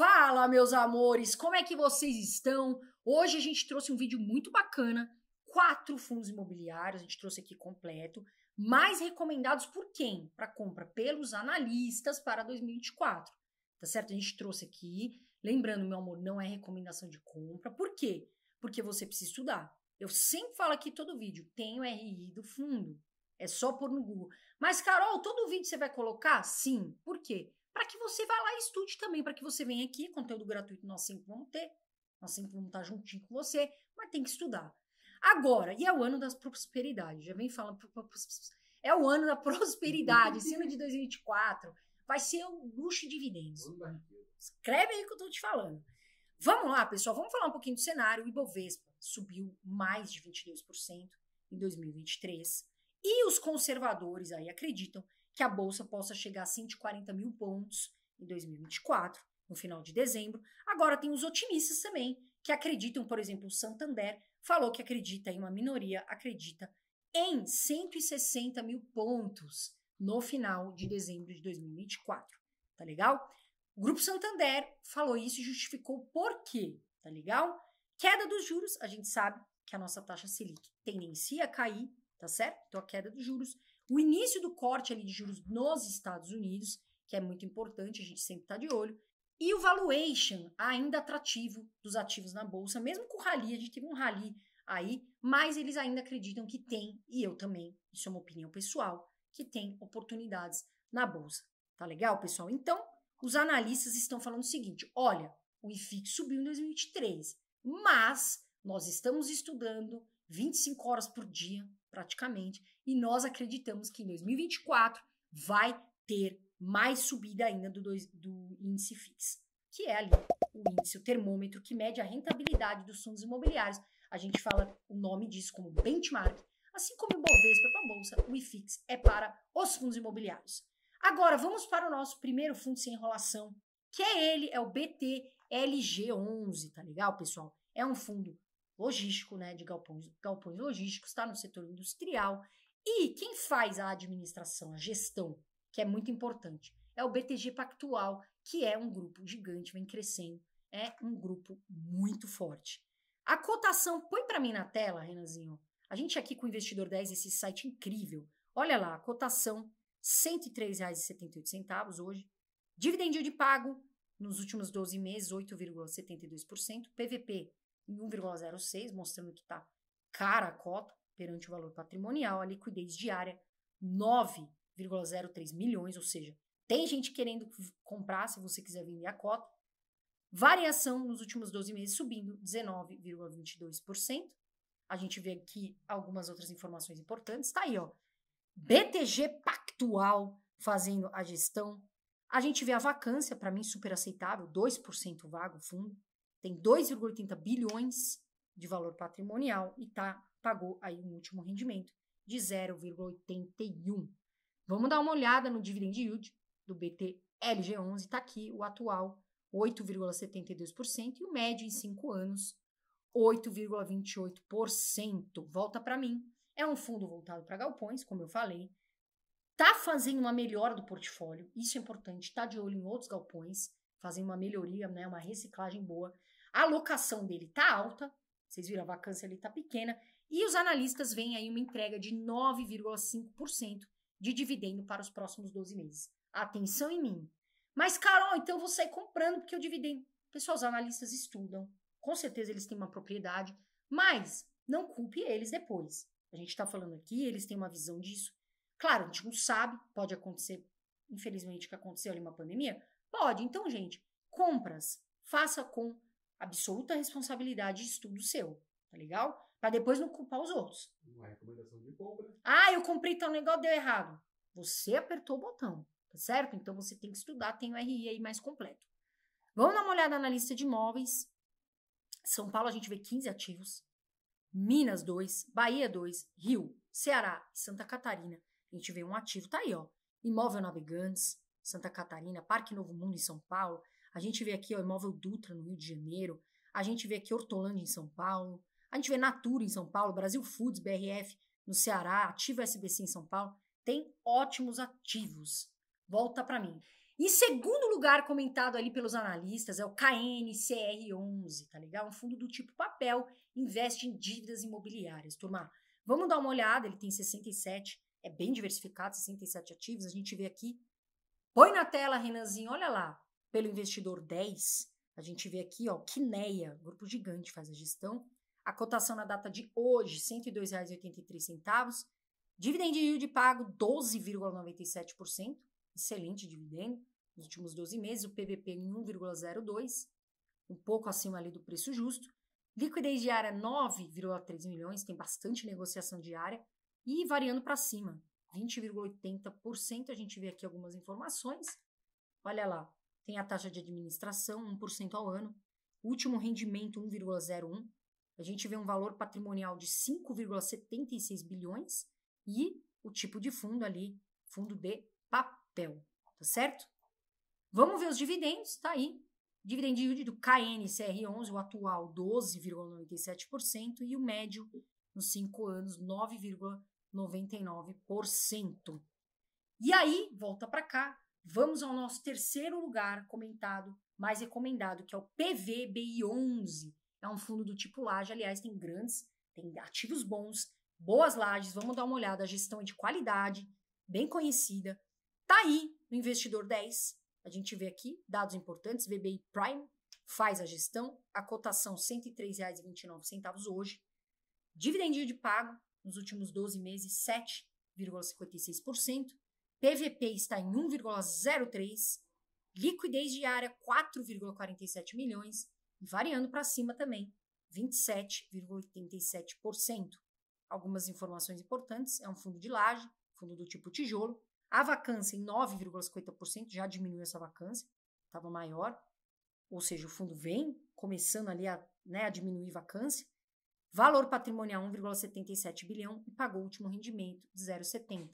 Fala, meus amores, como é que vocês estão? Hoje a gente trouxe um vídeo muito bacana, quatro fundos imobiliários, a gente trouxe aqui completo, mais recomendados por quem? Para compra pelos analistas para 2024. Tá certo? A gente trouxe aqui, lembrando, meu amor, não é recomendação de compra. Por quê? Porque você precisa estudar. Eu sempre falo aqui todo vídeo, tem o RI do fundo. É só pôr no Google. Mas, Carol, todo vídeo você vai colocar? Sim. Por quê? para que você vá lá e estude também, para que você venha aqui, é conteúdo gratuito nós sempre vamos ter, nós sempre vamos estar juntinho com você, mas tem que estudar. Agora, e é o ano da prosperidade, já vem falando, é o ano da prosperidade, esse ano de 2024 vai ser o luxo de dividendos. Escreve aí que eu estou te falando. Vamos lá, pessoal, vamos falar um pouquinho do cenário. O Ibovespa subiu mais de 22% em 2023 e os conservadores aí acreditam que a bolsa possa chegar a 140 mil pontos em 2024, no final de dezembro. Agora tem os otimistas também, que acreditam, por exemplo, o Santander falou que acredita em uma minoria, acredita em 160 mil pontos no final de dezembro de 2024. Tá legal? O Grupo Santander falou isso e justificou por quê, tá legal? Queda dos juros, a gente sabe que a nossa taxa Selic tendencia a cair, tá certo? Então a queda dos juros o início do corte ali de juros nos Estados Unidos, que é muito importante, a gente sempre está de olho, e o valuation ainda atrativo dos ativos na bolsa, mesmo com o rally, a gente teve um rally aí, mas eles ainda acreditam que tem, e eu também, isso é uma opinião pessoal, que tem oportunidades na bolsa. Tá legal, pessoal? Então, os analistas estão falando o seguinte: olha, o IFIX subiu em 2023, mas nós estamos estudando 25 horas por dia praticamente, e nós acreditamos que em 2024 vai ter mais subida ainda do, dois, do índice FIX, que é ali o índice, o termômetro que mede a rentabilidade dos fundos imobiliários. A gente fala o nome disso como benchmark, assim como o Bovespa para a bolsa, o IFIX é para os fundos imobiliários. Agora, vamos para o nosso primeiro fundo sem enrolação, que é ele, é o BTLG11, tá legal, pessoal? É um fundo logístico, né, de galpões, galpões logísticos, está no setor industrial. E quem faz a administração, a gestão, que é muito importante, é o BTG Pactual, que é um grupo gigante, vem crescendo, é um grupo muito forte. A cotação, põe para mim na tela, Renanzinho. A gente aqui com o Investidor 10, esse site incrível. Olha lá, a cotação R$ 103,78 hoje. Dividend de pago nos últimos 12 meses, 8,72%. PVP em 1,06, mostrando que está cara a cota perante o valor patrimonial, a liquidez diária 9,03 milhões, ou seja, tem gente querendo comprar se você quiser vender a cota. Variação nos últimos 12 meses subindo 19,22%. A gente vê aqui algumas outras informações importantes. Está aí, ó. BTG Pactual fazendo a gestão. A gente vê a vacância, para mim super aceitável, 2% vago fundo tem 2,80 bilhões de valor patrimonial e tá, pagou aí um último rendimento de 0,81. Vamos dar uma olhada no dividend yield do BTLG 11 está aqui o atual 8,72% e o médio em 5 anos 8,28%. Volta para mim. É um fundo voltado para galpões, como eu falei. Tá fazendo uma melhora do portfólio, isso é importante. Tá de olho em outros galpões, fazendo uma melhoria, né, uma reciclagem boa. A alocação dele está alta, vocês viram, a vacância ali está pequena, e os analistas veem aí uma entrega de 9,5% de dividendo para os próximos 12 meses. Atenção em mim. Mas, Carol, então eu vou sair comprando porque o dividendo. Pessoal, os analistas estudam, com certeza eles têm uma propriedade, mas não culpe eles depois. A gente está falando aqui, eles têm uma visão disso. Claro, a gente não sabe, pode acontecer, infelizmente, que aconteceu ali uma pandemia. Pode. Então, gente, compras, faça com absoluta responsabilidade de estudo seu, tá legal? Pra depois não culpar os outros. Uma recomendação de compra. Né? Ah, eu comprei tal negócio, deu errado. Você apertou o botão, tá certo? Então você tem que estudar, tem o RI aí mais completo. Vamos dar uma olhada na lista de imóveis. São Paulo a gente vê 15 ativos. Minas 2, Bahia 2, Rio, Ceará e Santa Catarina. A gente vê um ativo, tá aí, ó. Imóvel Navegantes, Santa Catarina, Parque Novo Mundo em São Paulo, a gente vê aqui o imóvel Dutra no Rio de Janeiro, a gente vê aqui Hortolândia em São Paulo, a gente vê Natura em São Paulo, Brasil Foods, BRF no Ceará, Ativa SBC em São Paulo. Tem ótimos ativos. Volta para mim. Em segundo lugar, comentado ali pelos analistas, é o KNCR11, tá legal? Um fundo do tipo papel, investe em dívidas imobiliárias. Turma, vamos dar uma olhada, ele tem 67, é bem diversificado, 67 ativos. A gente vê aqui. Põe na tela, Renanzinho, olha lá pelo investidor 10, a gente vê aqui, ó, Quineia, grupo gigante faz a gestão, a cotação na data de hoje, R$ 102,83, dividend yield pago 12,97%, excelente dividendo nos últimos 12 meses, o PVP em 1,02, um pouco acima ali do preço justo, liquidez diária 9,3 milhões, tem bastante negociação diária e variando para cima, 20,80%, a gente vê aqui algumas informações. Olha lá, tem a taxa de administração, 1% ao ano, último rendimento 1,01, a gente vê um valor patrimonial de 5,76 bilhões e o tipo de fundo ali, fundo de papel, tá certo? Vamos ver os dividendos, tá aí. Dividend yield do KNCR11, o atual 12,97% e o médio nos 5 anos 9,99%. E aí, volta para cá, Vamos ao nosso terceiro lugar comentado, mais recomendado, que é o PVBI11. É um fundo do tipo laje, aliás, tem grandes, tem ativos bons, boas lajes, vamos dar uma olhada, a gestão é de qualidade, bem conhecida. Tá aí no investidor 10. A gente vê aqui dados importantes, VBI Prime faz a gestão, a cotação R$ 103,29 hoje. Dividendinho de pago nos últimos 12 meses 7,56%. PVP está em 1,03, liquidez diária 4,47 milhões variando para cima também, 27,87%. Algumas informações importantes, é um fundo de laje, fundo do tipo tijolo, a vacância em 9,50%, já diminuiu essa vacância, estava maior, ou seja, o fundo vem começando ali a, né, a diminuir vacância. Valor patrimonial 1,77 bilhão e pagou o último rendimento de 0,70.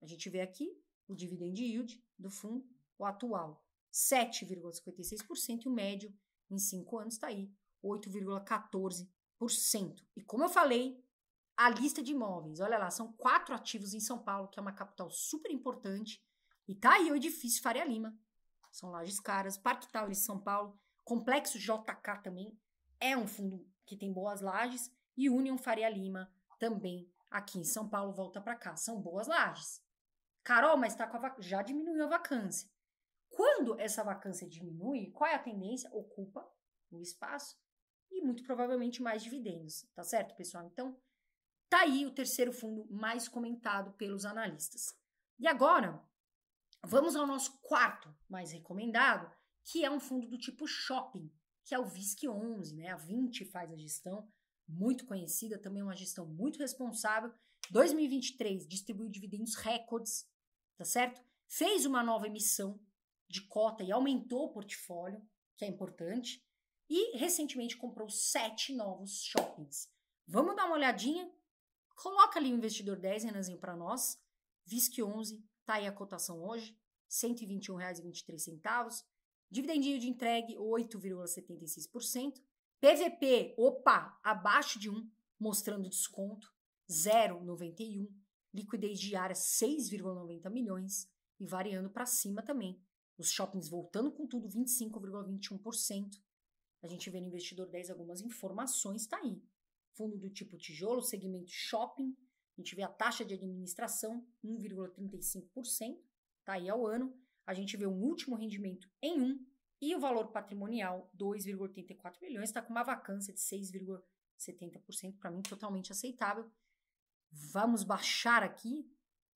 A gente vê aqui o dividend yield do fundo, o atual 7,56% e o médio em 5 anos está aí 8,14%. E como eu falei, a lista de imóveis, olha lá, são quatro ativos em São Paulo, que é uma capital super importante, e tá aí o edifício Faria Lima, são Lajes Caras, Parque Tower de São Paulo, Complexo JK também é um fundo que tem boas lajes, e Union Faria Lima também aqui em São Paulo volta para cá, são boas lajes. Carol, mas tá com a vac... já diminuiu a vacância. Quando essa vacância diminui, qual é a tendência? Ocupa o espaço e muito provavelmente mais dividendos, tá certo, pessoal? Então, tá aí o terceiro fundo mais comentado pelos analistas. E agora, vamos ao nosso quarto mais recomendado, que é um fundo do tipo shopping, que é o VISC 11, né? A 20 faz a gestão, muito conhecida, também uma gestão muito responsável. 2023 distribuiu dividendos recordes, tá certo? Fez uma nova emissão de cota e aumentou o portfólio, que é importante, e recentemente comprou sete novos shoppings. Vamos dar uma olhadinha? Coloca ali o investidor 10, Renanzinho, para nós. VISC 11, tá aí a cotação hoje, R$ 121,23. Dividendinho de entregue, 8,76%. PVP, opa, abaixo de 1, mostrando desconto, 0,91 liquidez diária 6,90 milhões e variando para cima também. Os shoppings voltando com tudo 25,21%. A gente vê no investidor 10 algumas informações, está aí. Fundo do tipo tijolo, segmento shopping, a gente vê a taxa de administração 1,35%, está aí ao ano. A gente vê um último rendimento em 1 um, e o valor patrimonial 2,84 milhões, está com uma vacância de 6,70%, para mim totalmente aceitável. Vamos baixar aqui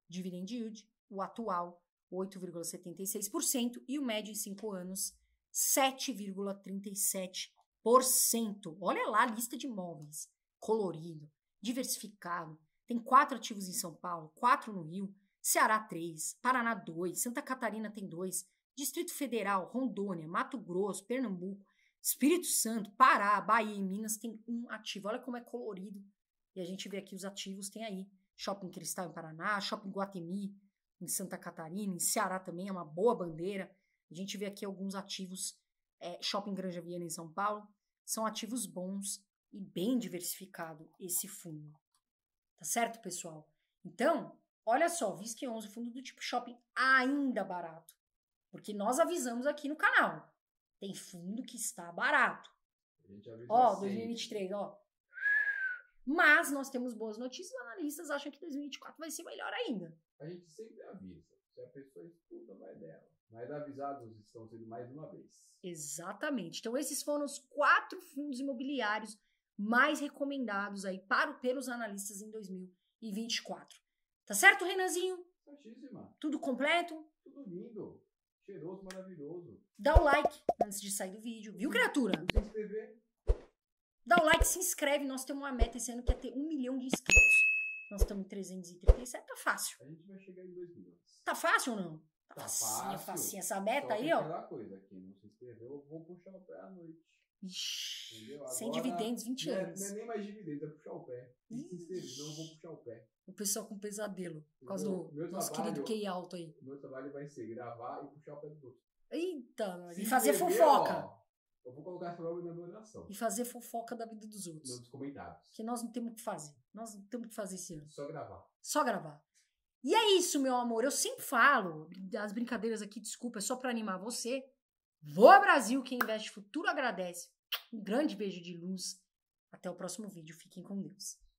dividend yield, o atual 8,76% e o médio em 5 anos 7,37%. Olha lá a lista de imóveis, colorido, diversificado. Tem quatro ativos em São Paulo, quatro no Rio, Ceará 3, Paraná 2, Santa Catarina tem 2, Distrito Federal, Rondônia, Mato Grosso, Pernambuco, Espírito Santo, Pará, Bahia e Minas tem um ativo. Olha como é colorido e a gente vê aqui os ativos, tem aí Shopping Cristal em Paraná, Shopping Guatemi em Santa Catarina, em Ceará também, é uma boa bandeira. A gente vê aqui alguns ativos, é, Shopping Granja Viana em São Paulo, são ativos bons e bem diversificado esse fundo. Tá certo, pessoal? Então, olha só, visque 11, fundo do tipo shopping, ainda barato. Porque nós avisamos aqui no canal. Tem fundo que está barato. Ó, 2023, ó. Mas nós temos boas notícias, analistas acham que 2024 vai ser melhor ainda. A gente sempre avisa, se a pessoa estuda, vai dela. Mas avisados estão sendo mais uma vez. Exatamente. Então esses foram os quatro fundos imobiliários mais recomendados aí para pelos analistas em 2024. Tá certo, Renanzinho? Certíssima. Tudo completo? Tudo lindo. Cheiroso, maravilhoso. Dá o like antes de sair do vídeo, viu, criatura? se inscrever. Dá o like, se inscreve. Nós temos uma meta esse ano que é ter um milhão de inscritos. Nós estamos em 337, tá fácil. A gente vai chegar em 2 milhões. Tá fácil ou não? Tá, tá fácil. facinha. Essa meta Só aí, ó. Vou coisa aqui, não se inscreveu, eu vou puxar o pé à noite. Agora, sem dividendos, 20 não é, anos. Não é nem mais dividendos, é puxar o pé. Se Ixi. eu vou puxar o pé. O pessoal com pesadelo. Por causa meu, do meu nosso trabalho, querido QI alto aí. Meu trabalho vai ser gravar e puxar o pé do outro. Eita, se e fazer fofoca. Ó, eu vou colocar essa obra na minha oração. E fazer fofoca da vida dos outros. Nos comentários. Que nós não temos o que fazer. Nós não temos o que fazer esse ano. Só gravar. Só gravar. E é isso, meu amor. Eu sempre falo, as brincadeiras aqui, desculpa, é só para animar você. Voa Brasil, quem investe futuro agradece. Um grande beijo de luz. Até o próximo vídeo. Fiquem com Deus.